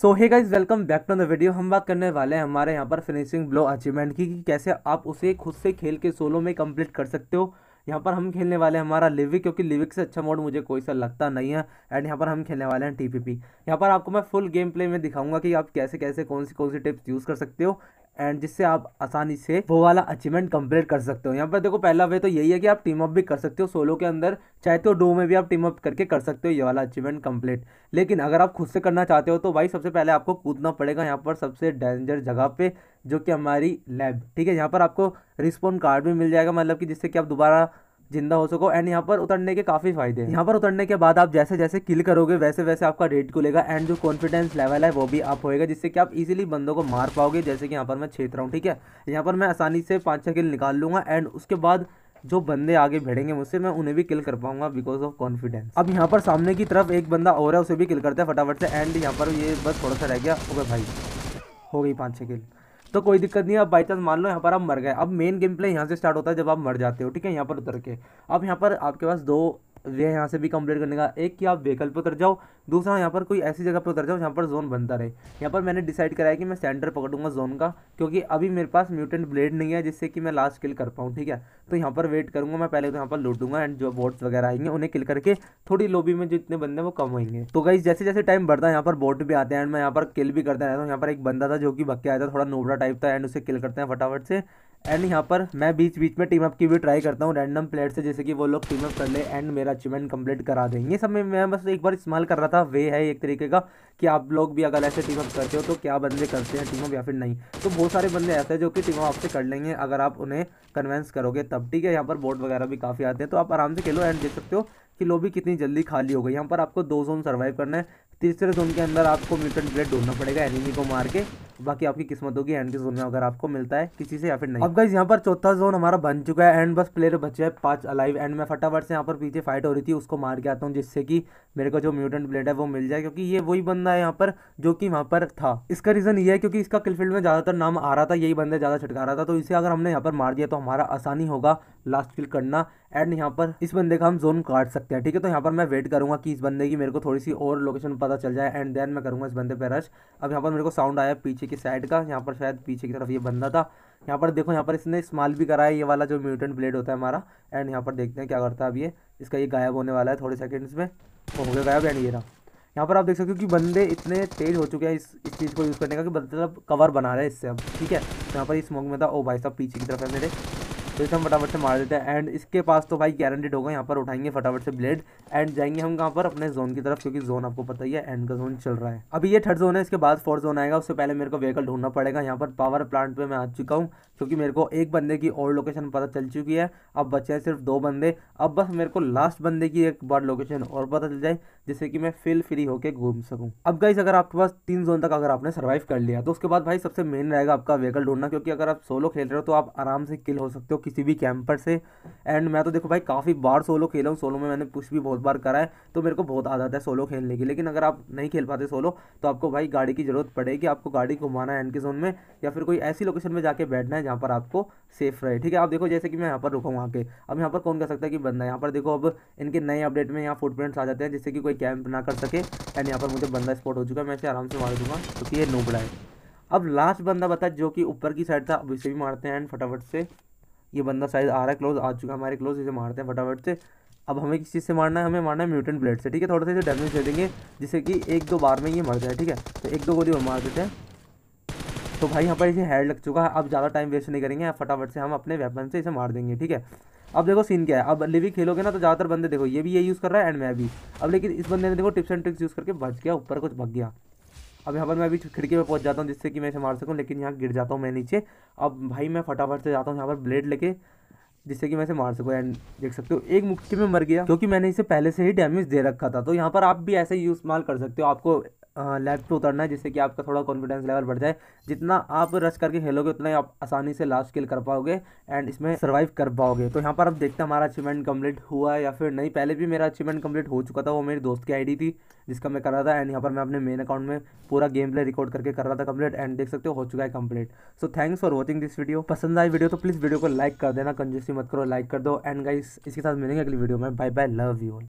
so hey guys welcome back to the video हम बात करने वाले हैं हमारे यहाँ पर फिनिशिंग ब्लो अचीवमेंट की कि कैसे आप उसे खुद से खेल के सोलो में कंप्लीट कर सकते हो यहाँ पर हम खेलने वाले हैं हमारा लिविक क्योंकि लिविक से अच्छा मोड मुझे कोई सा लगता नहीं है एंड यहाँ पर हम खेलने वाले हैं टीपीपी यहाँ पर आपको मैं फुल गेम प्ले में दिखाऊंगा कि आप कैसे कैसे कौन सी कौन सी टिप्स यूज़ कर सकते हो एंड जिससे आप आसानी से वो वाला अचीवमेंट कंप्लीट कर सकते हो यहाँ पर देखो पहला वे तो यही है कि आप टीम अप भी कर सकते हो सोलो के अंदर चाहे तो डो में भी आप टीम अप करके कर सकते हो ये वाला अचीवमेंट कंप्लीट लेकिन अगर आप खुद से करना चाहते हो तो भाई सबसे पहले आपको कूदना पड़ेगा यहाँ पर सबसे डेंजर जगह पे जो कि हमारी लैब ठीक है यहाँ पर आपको रिस्पॉन्ड कार्ड भी मिल जाएगा मतलब कि जिससे कि आप दोबारा जिंदा हो सको एंड यहाँ पर उतरने के काफ़ी फायदे हैं यहाँ पर उतरने के बाद आप जैसे जैसे किल करोगे वैसे वैसे आपका रेट खुलेगा एंड जो कॉन्फिडेंस लेवल है वो भी आप होएगा जिससे कि आप इजीली बंदों को मार पाओगे जैसे कि यहाँ पर मैं छेत रहा हूँ ठीक है यहाँ पर मैं आसानी से पाँच छः किल निकाल लूंगा एंड उसके बाद जो बंदे आगे भिड़ेंगे मुझसे मैं उन्हें भी किल कर पाऊंगा बिकॉज ऑफ कॉन्फिडेंस अब यहाँ पर सामने की तरफ एक बंदा और है उसे भी किल करता है फटाफट से एंड यहाँ पर ये बस थोड़ा सा रह गया ओके भाई हो गई पाँच छः किल तो कोई दिक्कत नहीं है अब बाई चांस मान लो यहाँ पर आप मर गए अब मेन गेम प्ले यहाँ से स्टार्ट होता है जब आप मर जाते हो ठीक है यहाँ पर उतर के अब यहाँ पर आपके पास दो यह यहाँ से भी कंप्लीट करने का एक कि आप व्हीकल पर उतर जाओ दूसरा यहाँ पर कोई ऐसी जगह पर उतर जाओ जहाँ पर जोन बनता रहे यहाँ पर मैंने डिसाइड कराया कि मैं सेंटर पकड़ूंगा जोन का क्योंकि अभी मेरे पास म्यूटेंट ब्लेड नहीं है जिससे कि मैं लास्ट किल कर पाऊँ ठीक है तो यहाँ पर वेट करूँगा मैं पहले तो यहाँ पर लूटूंगा एंड जो बोट्स वगैरह आएंगे उन्हें किल करके थोड़ी लोबी में जितने बंदे वो कम होंगे तो गाइज जैसे जैसे टाइम बढ़ता है यहाँ पर बोट भी आते हैं एंड मैं यहाँ पर किल भी करता रहता हूँ यहाँ पर एक बंदा था जो कि भक्के आया था थोड़ा नोबरा टाइप था एंड उसे किल करते हैं फटाफट से एंड यहाँ पर मैं बीच बीच में टीम अप की भी ट्राई करता हूँ रैंडम प्लेयर से जैसे कि वो लोग टीम अप कर ले एंड मेरा अचीवमेंट कंप्लीट करा दें ये सब में मैं बस एक बार इस्तेमाल कर रहा था वे है एक तरीके का कि आप लोग भी अगर ऐसे टीम अप करते हो तो क्या बंदे करते हैं टीम अप या फिर नहीं तो बहुत सारे बंदे ऐसे हैं जो कि टीम अप आपसे कर लेंगे अगर आप उन्हें कन्वेंस करोगे तब ठीक है यहाँ पर बोट वगैरह भी काफ़ी आते हैं तो आप आराम से खेलो एंड देख सकते हो कि भी कितनी जल्दी खाली हो गई यहाँ पर आपको दो जोन सर्वाइव करना है तीसरे जोन के अंदर आपको म्यूटेंट ब्लेड ढूंढना पड़ेगा एनिमी को मार के बाकी आपकी किस्मत होगी एंड के जोन में अगर आपको मिलता है किसी से या फिर नहीं अब गाइज यहाँ पर चौथा जोन हमारा बन चुका है एंड बस प्लेयर बचे हैं पांच अलाइव एंड मैं फटाफट से यहाँ पर पीछे फाइट हो रही थी उसको मार के आता हूँ जिससे कि मेरे को जो म्यूटेंट ब्लेड है वो मिल जाए क्योंकि ये वही बंदा है यहाँ पर जो कि वहाँ पर था इसका रीजन ये है क्योंकि इसका किलफील्ड में ज़्यादातर नाम आ रहा था यही बंदा ज़्यादा छटका रहा था तो इसे अगर हमने यहाँ पर मार दिया तो हमारा आसानी होगा लास्ट किल करना एंड यहाँ पर इस बंदे का हम जोन काट सकते हैं ठीक है तो यहाँ पर मैं वेट करूँगा कि इस बंदे की मेरे को थोड़ी सी और लोकेशन पता चल जाए एंड देन मैं करूँगा इस बंदे पे रश अब यहाँ पर मेरे को साउंड आया पीछे की साइड का यहाँ पर शायद पीछे की तरफ ये बंदा था यहाँ पर देखो यहाँ पर इसने इस्तेमाल भी करा है ये वाला जो म्यूटेंट ब्लेड होता है हमारा एंड यहाँ पर देखते हैं क्या करता है अब ये इसका ये गायब होने वाला है थोड़े सेकेंड्स में तो हो गया गायब एंड ये रहा यहाँ पर आप देख सकते हो कि बंदे इतने तेज हो चुके हैं इस इस चीज़ को यूज़ करने का कि मतलब कवर बना रहे हैं इससे अब ठीक है तो यहाँ पर ये स्मोक में था ओ भाई साहब पीछे की तरफ है मेरे तो इसे हम फटाफट से मार देते हैं एंड इसके पास तो भाई गारंटेड होगा यहाँ पर उठाएंगे फटाफट से ब्लेड एंड जाएंगे हम कहाँ पर अपने जोन की तरफ क्योंकि जोन आपको पता ही है एंड का जोन चल रहा है अभी ये थर्ड जोन है इसके बाद फोर्थ जोन आएगा उससे पहले मेरे को व्हीकल ढूंढना पड़ेगा यहाँ पर पावर प्लांट पर मैं आ चुका हूँ क्योंकि मेरे को एक बंदे की और लोकेशन पता चल चुकी है अब बचे हैं सिर्फ दो बंदे अब बस मेरे को लास्ट बंदे की एक बार लोकेशन और पता चल जाए जिससे कि मैं फिल फ्री होकर घूम सकूँ अब गाइस अगर आपके पास तीन जोन तक अगर आपने सर्वाइव कर लिया तो उसके बाद भाई सबसे मेन रहेगा आपका व्हीकल ढूंढना क्योंकि अगर आप सोलो खेल रहे हो तो आप आराम से किल हो सकते हो किसी भी कैंपर से एंड मैं तो देखो भाई काफ़ी बार सोलो खेला हूँ सोलो में मैंने कुछ भी बहुत बार करा है तो मेरे को बहुत आदत है सोलो खेलने की लेकिन अगर आप नहीं खेल पाते सोलो तो आपको भाई गाड़ी की ज़रूरत पड़ेगी आपको गाड़ी घुमाना है एंड के जोन में या फिर कोई ऐसी लोकेशन में जाके बैठना है जहाँ पर आपको सेफ रहे ठीक है आप देखो जैसे कि मैं यहाँ पर रुका हूँ आके अब यहाँ पर कौन कह सकता है कि बंदा यहाँ पर देखो अब इनके नए अपडेट में यहाँ फुटप्रिंट्स आ जाते हैं जिससे कि कोई कैंप ना कर सके एंड यहाँ पर मुझे बंदा स्पॉट हो चुका है मैं इसे आराम से मार दूंगा क्योंकि तो ये नोबड़ा है अब लास्ट बंदा बता जो कि ऊपर की साइड था अब इसे भी मारते हैं एंड फटाफट से ये बंदा शायद आ रहा है क्लोज आ चुका है हमारे क्लोज इसे मारते हैं फटाफट से अब हमें किस चीज़ से मारना है हमें मारना है म्यूटेंट ब्लेड से ठीक है थोड़ा सा इसे डैमेज दे देंगे जिससे कि एक दो बार में ये मर जाए ठीक है तो एक दो गोली और मार देते हैं तो भाई यहाँ पर इसे हेड लग चुका है अब ज़्यादा टाइम वेस्ट नहीं करेंगे फटाफट से हम अपने वेपन से इसे मार देंगे ठीक है अब देखो सीन क्या है अब लिविंग खेलोगे ना तो ज़्यादातर बंदे देखो ये भी ये यूज़ कर रहा है एंड मैं भी अब लेकिन इस बंदे ने देखो टिप्स एंड ट्रिक्स यूज़ करके बच गया ऊपर कुछ भग गया अब यहाँ पर मैं अभी खिड़की में पहुँच जाता हूँ जिससे कि मैं इसे मार सकूँ लेकिन यहाँ गिर जाता हूँ मैं नीचे अब भाई मैं फटाफट से जाता हूँ यहाँ पर ब्लेड लेके जिससे कि मैं इसे मार सकूँ एंड देख सकते हो एक मुक्की में मर गया क्योंकि मैंने इसे पहले से ही डैमेज दे रखा था तो यहाँ पर आप भी ऐसे यूज इस्तेमाल कर सकते हो आपको लेफ्ट उतरना है जिससे कि आपका थोड़ा कॉन्फिडेंस लेवल बढ़ जाए जितना आप रश करके खेलोगे उतना ही आप आसानी से लास्ट किल कर पाओगे एंड इसमें सर्वाइव कर पाओगे तो यहाँ पर आप देखते हैं हमारा अचीवमेंट कम्प्लीट हुआ है या फिर नहीं पहले भी मेरा अचीवमेंट कम्प्लीट हो चुका था वो मेरी दोस्त की आई थी जिसका मैं कर रहा था एंड यहाँ पर मैं अपने मेन अकाउंट में पूरा गेम प्ले रिकॉर्ड करके कर रहा था कम्प्लीट एंड देख सकते हो चुका है complete so thanks for watching this video पसंद आई वीडियो तो प्लीज़ वीडियो को लाइक कर देना कंजूसी मत करो लाइक कर दो एंड गाइस इसके साथ मिलेंगे अगली वीडियो में बाय बाय लव यू